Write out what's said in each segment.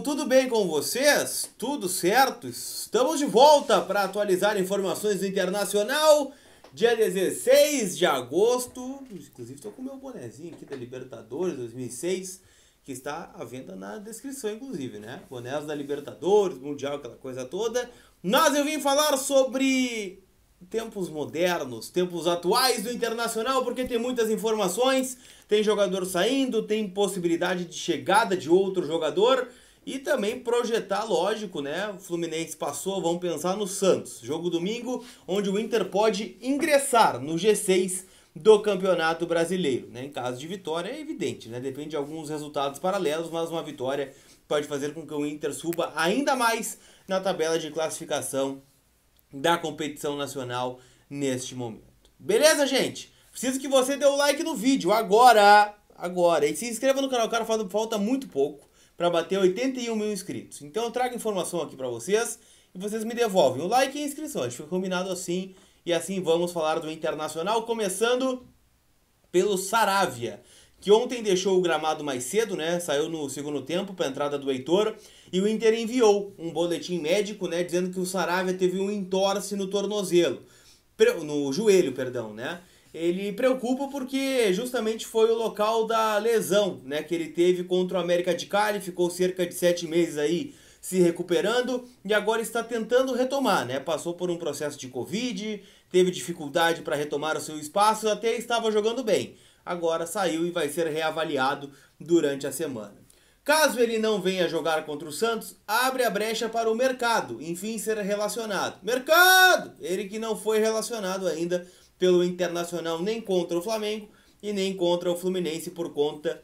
tudo bem com vocês? Tudo certo? Estamos de volta para atualizar informações do Internacional, dia 16 de agosto. Inclusive, estou com meu bonezinho aqui da Libertadores 2006, que está à venda na descrição, inclusive, né? Bonés da Libertadores, Mundial, aquela coisa toda. Mas eu vim falar sobre tempos modernos, tempos atuais do Internacional, porque tem muitas informações, tem jogador saindo, tem possibilidade de chegada de outro jogador, e também projetar, lógico, né? O Fluminense passou, vamos pensar no Santos. Jogo domingo, onde o Inter pode ingressar no G6 do Campeonato Brasileiro. Né? Em caso de vitória, é evidente, né? Depende de alguns resultados paralelos, mas uma vitória pode fazer com que o Inter suba ainda mais na tabela de classificação da competição nacional neste momento. Beleza, gente? Preciso que você dê o like no vídeo agora, agora. E se inscreva no canal, cara, falta muito pouco para bater 81 mil inscritos. Então eu trago informação aqui para vocês e vocês me devolvem o like e a inscrição. Acho que foi combinado assim. E assim vamos falar do Internacional, começando pelo Saravia, que ontem deixou o gramado mais cedo, né? Saiu no segundo tempo para a entrada do Heitor. E o Inter enviou um boletim médico, né? Dizendo que o Saravia teve um entorse no tornozelo. No joelho, perdão, né? ele preocupa porque justamente foi o local da lesão né, que ele teve contra o América de Cali, ficou cerca de sete meses aí se recuperando e agora está tentando retomar, né? Passou por um processo de Covid, teve dificuldade para retomar o seu espaço, até estava jogando bem. Agora saiu e vai ser reavaliado durante a semana. Caso ele não venha jogar contra o Santos, abre a brecha para o mercado, enfim, ser relacionado. Mercado! Ele que não foi relacionado ainda pelo Internacional nem contra o Flamengo e nem contra o Fluminense por conta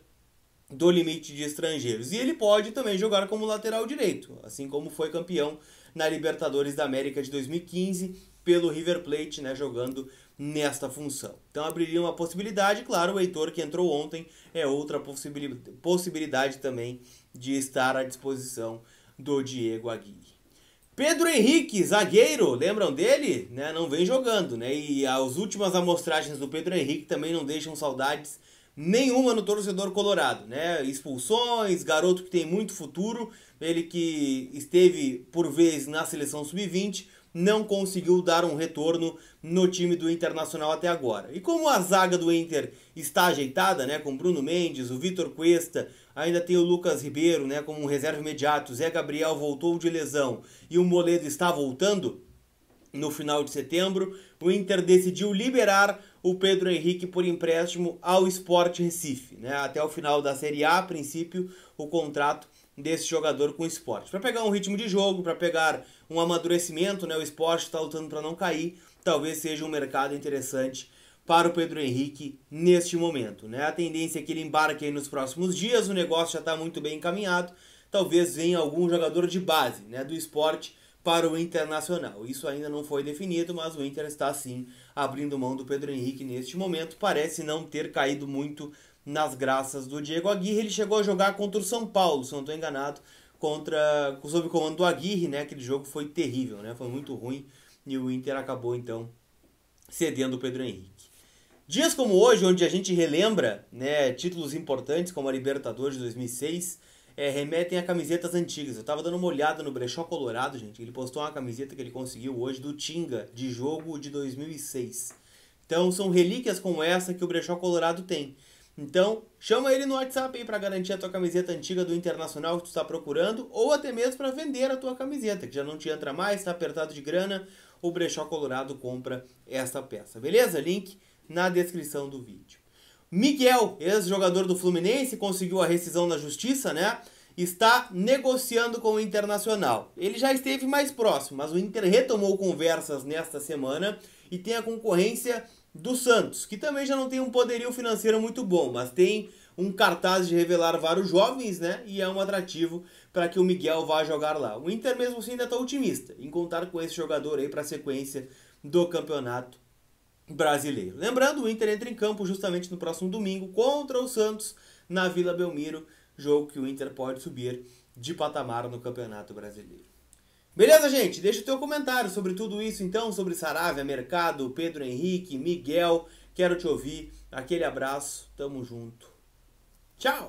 do limite de estrangeiros. E ele pode também jogar como lateral direito, assim como foi campeão na Libertadores da América de 2015 pelo River Plate, né, jogando nesta função. Então abriria uma possibilidade, claro, o Heitor que entrou ontem é outra possibilidade também de estar à disposição do Diego Aguirre. Pedro Henrique, zagueiro, lembram dele? Né? Não vem jogando, né? E as últimas amostragens do Pedro Henrique também não deixam saudades nenhuma no torcedor colorado, né? Expulsões, garoto que tem muito futuro, ele que esteve por vezes na seleção sub-20, não conseguiu dar um retorno no time do Internacional até agora. E como a zaga do Inter está ajeitada, né, com Bruno Mendes, o Vitor Cuesta, ainda tem o Lucas Ribeiro, né, como um reserva imediato, o Zé Gabriel voltou de lesão e o Moledo está voltando no final de setembro, o Inter decidiu liberar o Pedro Henrique por empréstimo ao Sport Recife, né, até o final da Série A, a princípio, o contrato desse jogador com o esporte. Para pegar um ritmo de jogo, para pegar um amadurecimento, né? o esporte está lutando para não cair, talvez seja um mercado interessante para o Pedro Henrique neste momento. Né? A tendência é que ele embarque nos próximos dias, o negócio já está muito bem encaminhado, talvez venha algum jogador de base né? do esporte para o Internacional. Isso ainda não foi definido, mas o Inter está sim abrindo mão do Pedro Henrique neste momento. Parece não ter caído muito nas graças do Diego Aguirre. Ele chegou a jogar contra o São Paulo, se não estou enganado, contra sob o comando do Aguirre, né? Aquele jogo foi terrível, né? Foi muito ruim e o Inter acabou então cedendo o Pedro Henrique. Dias como hoje, onde a gente relembra né, títulos importantes como a Libertadores de 2006, é, remetem a camisetas antigas. Eu tava dando uma olhada no Brechó Colorado, gente. Ele postou uma camiseta que ele conseguiu hoje do Tinga, de jogo de 2006. Então são relíquias como essa que o Brechó Colorado tem. Então, chama ele no WhatsApp aí para garantir a tua camiseta antiga do Internacional que tu está procurando, ou até mesmo para vender a tua camiseta, que já não te entra mais, está apertado de grana, o Brechó Colorado compra essa peça. Beleza? Link na descrição do vídeo. Miguel, ex-jogador do Fluminense, conseguiu a rescisão na justiça, né? Está negociando com o Internacional. Ele já esteve mais próximo, mas o Inter retomou conversas nesta semana e tem a concorrência do Santos, que também já não tem um poderio financeiro muito bom, mas tem um cartaz de revelar vários jovens, né? E é um atrativo para que o Miguel vá jogar lá. O Inter mesmo assim ainda está otimista em contar com esse jogador aí para a sequência do campeonato brasileiro. Lembrando, o Inter entra em campo justamente no próximo domingo contra o Santos na Vila Belmiro, jogo que o Inter pode subir de patamar no Campeonato Brasileiro. Beleza, gente? Deixa o teu comentário sobre tudo isso, então, sobre Saravia, Mercado, Pedro Henrique, Miguel. Quero te ouvir. Aquele abraço. Tamo junto. Tchau!